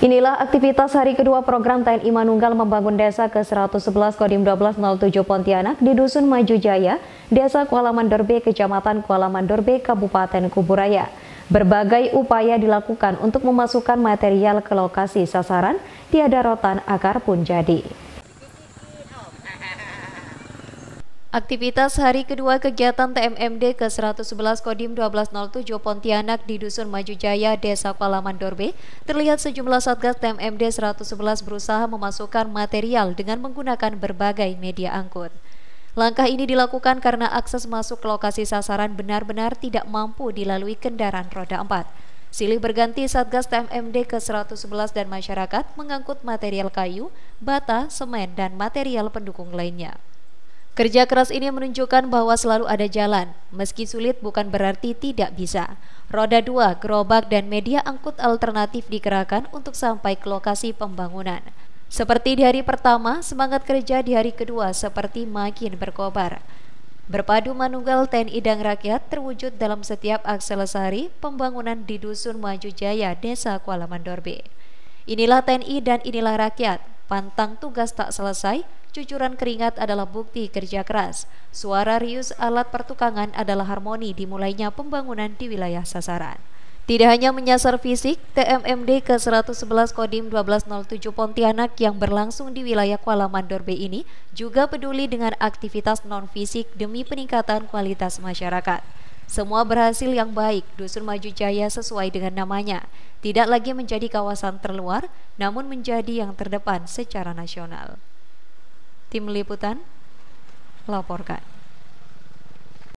Inilah aktivitas hari kedua program TNI Manunggal membangun desa ke-111 Kodim 1207 Pontianak di Dusun Maju Jaya, Desa Kuala Mandorbe, Kecamatan Kuala Mandorbe, B, Kabupaten Kuburaya. Berbagai upaya dilakukan untuk memasukkan material ke lokasi sasaran, tiada rotan akar pun jadi. Aktivitas hari kedua kegiatan TMMD ke-111 Kodim 1207 Pontianak di Dusun Maju Jaya, Desa Kualaman Dorbe, terlihat sejumlah Satgas TMMD 111 berusaha memasukkan material dengan menggunakan berbagai media angkut. Langkah ini dilakukan karena akses masuk ke lokasi sasaran benar-benar tidak mampu dilalui kendaraan roda 4. Silih berganti Satgas TMMD ke-111 dan masyarakat mengangkut material kayu, bata, semen, dan material pendukung lainnya. Kerja keras ini menunjukkan bahwa selalu ada jalan, meski sulit bukan berarti tidak bisa. Roda dua, gerobak, dan media angkut alternatif dikerahkan untuk sampai ke lokasi pembangunan. Seperti di hari pertama, semangat kerja di hari kedua seperti makin berkobar. Berpadu manunggal TNI dan rakyat terwujud dalam setiap akselerasi pembangunan di Dusun Maju Jaya, Desa Kuala Mandorbe. Inilah TNI dan inilah rakyat. Pantang tugas tak selesai, cucuran keringat adalah bukti kerja keras. Suara rius alat pertukangan adalah harmoni dimulainya pembangunan di wilayah sasaran. Tidak hanya menyasar fisik, TMMD ke-111 Kodim 1207 Pontianak yang berlangsung di wilayah Kuala Mandorbe ini juga peduli dengan aktivitas non-fisik demi peningkatan kualitas masyarakat. Semua berhasil yang baik, Dusun Maju Jaya sesuai dengan namanya. Tidak lagi menjadi kawasan terluar, namun menjadi yang terdepan secara nasional. Tim Liputan, laporkan.